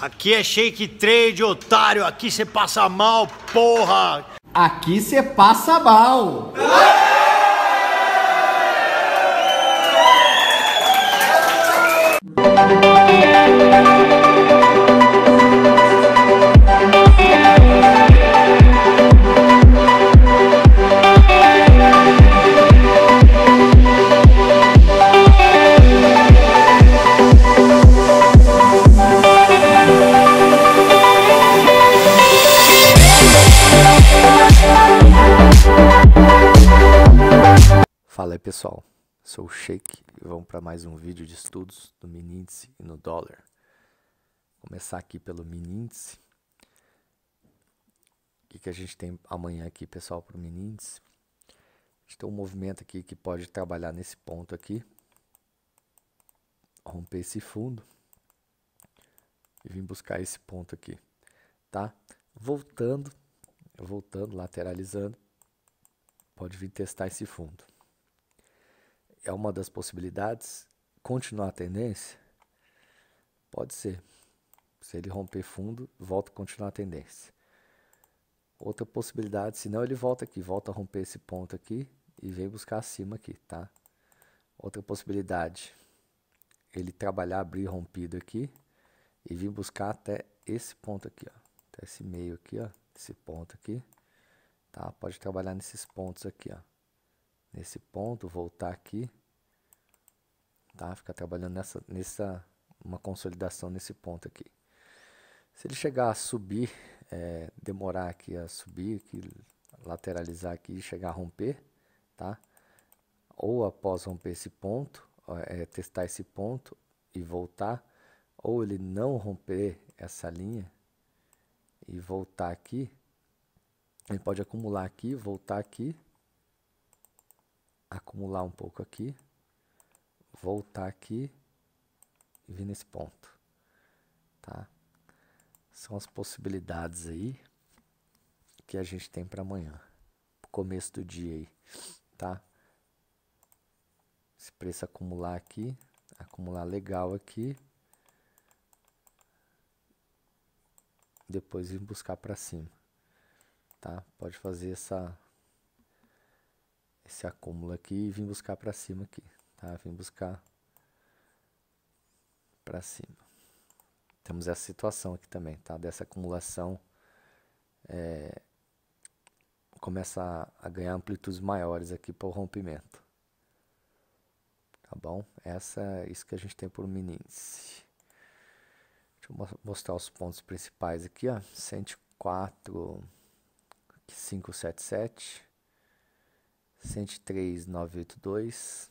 Aqui é shake trade, otário. Aqui você passa mal, porra. Aqui você passa mal. Oi pessoal, sou o Sheik e vamos para mais um vídeo de estudos do mini índice e no dólar. Vou começar aqui pelo mini índice. O que, que a gente tem amanhã aqui pessoal para o mini índice? A gente tem um movimento aqui que pode trabalhar nesse ponto aqui, romper esse fundo e vir buscar esse ponto aqui, tá? Voltando, voltando, lateralizando, pode vir testar esse fundo é uma das possibilidades. Continuar a tendência? Pode ser. Se ele romper fundo, volta a continuar a tendência. Outra possibilidade, se não ele volta aqui, volta a romper esse ponto aqui e vem buscar acima aqui, tá? Outra possibilidade, ele trabalhar, abrir rompido aqui e vir buscar até esse ponto aqui, ó. Até esse meio aqui, ó. Esse ponto aqui, tá? Pode trabalhar nesses pontos aqui, ó. Nesse ponto, voltar aqui tá? Ficar trabalhando nessa, nessa uma consolidação nesse ponto aqui. Se ele chegar a subir, é, demorar aqui a subir, aqui, lateralizar aqui e chegar a romper, tá? Ou após romper esse ponto, é, testar esse ponto e voltar, ou ele não romper essa linha e voltar aqui, ele pode acumular aqui, voltar aqui, acumular um pouco aqui, voltar aqui e vir nesse ponto, tá? São as possibilidades aí que a gente tem para amanhã, começo do dia aí, tá? Esse preço acumular aqui, acumular legal aqui. Depois ir buscar para cima, tá? Pode fazer essa esse acúmulo aqui e vir buscar para cima aqui. Tá? Vim buscar para cima. Temos essa situação aqui também, tá? Dessa acumulação é, começa a, a ganhar amplitudes maiores aqui o rompimento. Tá bom? Essa é isso que a gente tem por mini índice. Deixa eu mostrar os pontos principais aqui, ó. 104 577 103 982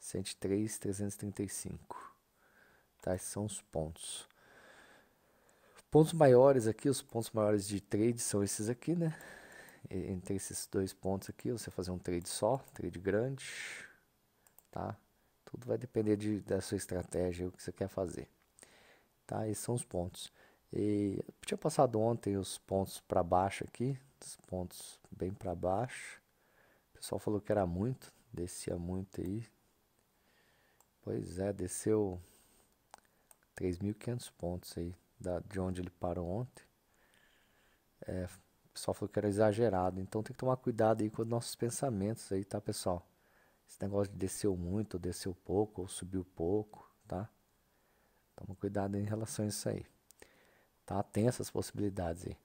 103, 335. Tá, esses são os pontos. Pontos maiores aqui, os pontos maiores de trade são esses aqui, né? Entre esses dois pontos aqui, você fazer um trade só, trade grande, tá? Tudo vai depender de, da sua estratégia, o que você quer fazer. Tá? Esses são os pontos. E eu tinha passado ontem os pontos para baixo aqui, os pontos bem para baixo. O pessoal falou que era muito, descia muito aí, Pois é, desceu 3.500 pontos aí da, de onde ele parou ontem. É, o pessoal falou que era exagerado, então tem que tomar cuidado aí com os nossos pensamentos aí, tá, pessoal? Esse negócio de desceu muito, ou desceu pouco, ou subiu pouco, tá? Toma cuidado em relação a isso aí. Tá? Tem essas possibilidades aí.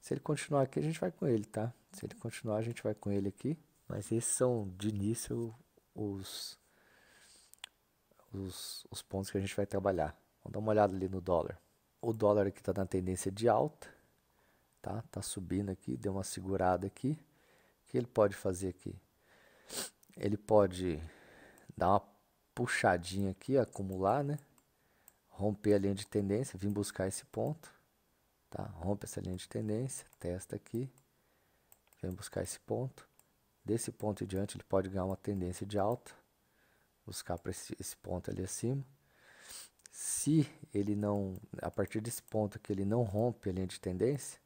Se ele continuar aqui, a gente vai com ele, tá? Se ele continuar, a gente vai com ele aqui. Mas esses são, de início, os os, os pontos que a gente vai trabalhar. Vamos dar uma olhada ali no dólar. O dólar aqui está na tendência de alta, tá? Tá subindo aqui, deu uma segurada aqui. O que ele pode fazer aqui? Ele pode dar uma puxadinha aqui, acumular, né? Romper a linha de tendência, vir buscar esse ponto, tá? Rompe essa linha de tendência, testa aqui, vem buscar esse ponto. Desse ponto em diante ele pode ganhar uma tendência de alta, buscar para esse, esse ponto ali acima. Se ele não, a partir desse ponto que ele não rompe a linha de tendência,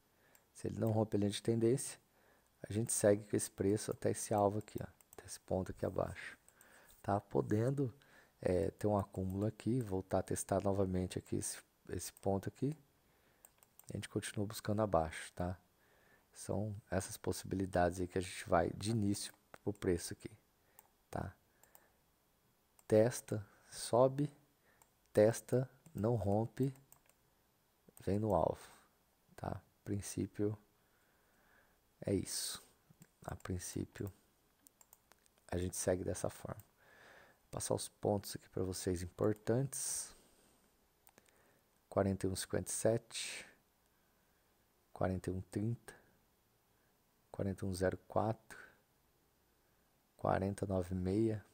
se ele não rompe a linha de tendência, a gente segue com esse preço até esse alvo aqui, ó, até esse ponto aqui abaixo. Tá? Podendo é, ter um acúmulo aqui, voltar a testar novamente aqui esse, esse ponto aqui. A gente continua buscando abaixo, tá? São essas possibilidades aí que a gente vai de início pro preço aqui, tá? testa, sobe, testa, não rompe, vem no alvo, tá? A princípio é isso. A princípio a gente segue dessa forma. Vou passar os pontos aqui para vocês importantes. 4157 4130 4104 4096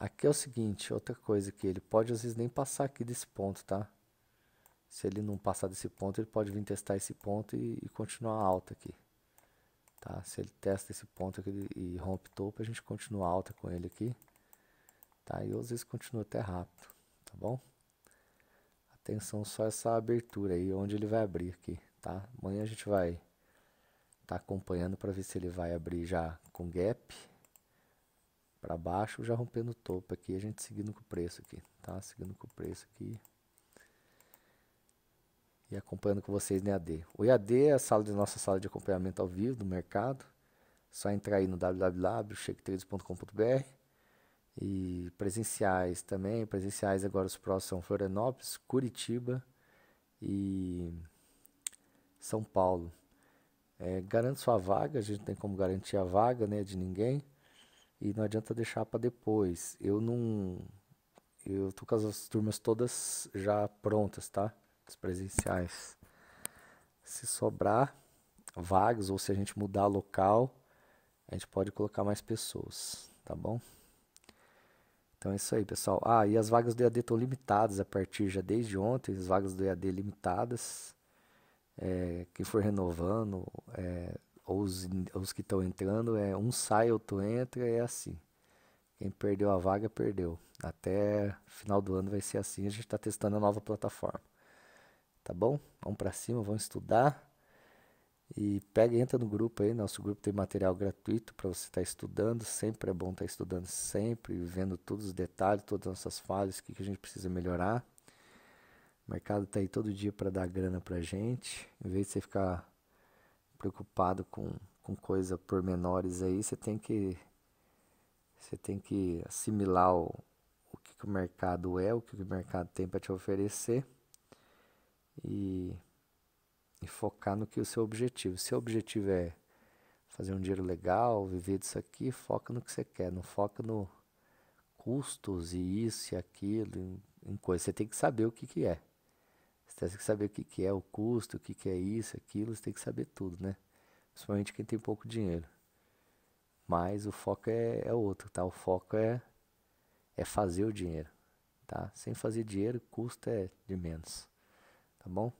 Aqui é o seguinte, outra coisa que ele pode às vezes nem passar aqui desse ponto, tá? Se ele não passar desse ponto, ele pode vir testar esse ponto e, e continuar alta aqui. Tá? Se ele testa esse ponto aqui e rompe topo, a gente continua alta com ele aqui. Tá? E às vezes continua até rápido, tá bom? Atenção só essa abertura aí, onde ele vai abrir aqui, tá? Amanhã a gente vai tá acompanhando para ver se ele vai abrir já com gap para baixo, já rompendo o topo aqui, a gente seguindo com o preço aqui, tá? Seguindo com o preço aqui. E acompanhando com vocês no EAD. O EAD é a sala de nossa sala de acompanhamento ao vivo do mercado. Só entrar aí no www.checktrades.com.br e presenciais também. Presenciais agora os próximos são Florianópolis, Curitiba e São Paulo. É, garante sua vaga, a gente não tem como garantir a vaga né, de ninguém e não adianta deixar para depois. Eu não. Eu tô com as turmas todas já prontas, tá? As presenciais. Se sobrar vagas ou se a gente mudar local, a gente pode colocar mais pessoas, tá bom? Então é isso aí, pessoal. Ah, e as vagas do EAD estão limitadas a partir já desde ontem, as vagas do EAD limitadas. É, quem for renovando, é, ou os, os que estão entrando, é um sai, outro entra, é assim. Quem perdeu a vaga, perdeu. Até final do ano vai ser assim. A gente está testando a nova plataforma. Tá bom? Vamos para cima, vamos estudar. E pega entra no grupo aí. Nosso grupo tem material gratuito para você estar tá estudando. Sempre é bom estar tá estudando, sempre, vendo todos os detalhes, todas as nossas falhas, o que, que a gente precisa melhorar. O mercado está aí todo dia para dar grana para gente. Em vez de você ficar preocupado com, com coisa pormenores aí, você tem que você tem que assimilar o, o que, que o mercado é, o que, que o mercado tem para te oferecer e, e focar no que é o seu objetivo. Se o objetivo é fazer um dinheiro legal, viver disso aqui, foca no que você quer, não foca no custos e isso e aquilo, em, em coisa. Você tem que saber o que, que é. Você tem que saber o que, que é o custo, o que, que é isso, aquilo, você tem que saber tudo, né? Principalmente quem tem pouco dinheiro. Mas o foco é, é outro, tá? O foco é, é fazer o dinheiro, tá? Sem fazer dinheiro, custo é de menos, tá bom?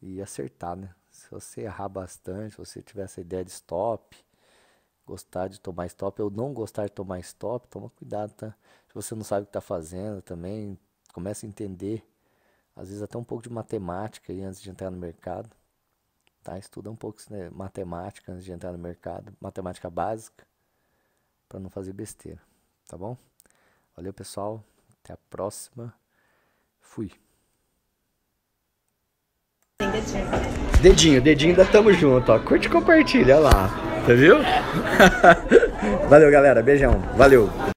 E acertar, né? Se você errar bastante, se você tiver essa ideia de stop, gostar de tomar stop ou não gostar de tomar stop, toma cuidado, tá? Se você não sabe o que está fazendo também, começa a entender às vezes até um pouco de matemática antes de entrar no mercado. Tá? Estuda um pouco né, matemática antes de entrar no mercado, matemática básica, para não fazer besteira, tá bom? Valeu, pessoal. Até a próxima. Fui. Dedinho, dedinho ainda Tamo Junto, ó. Curte e compartilha, lá. Você viu? Valeu, galera. Beijão. Valeu.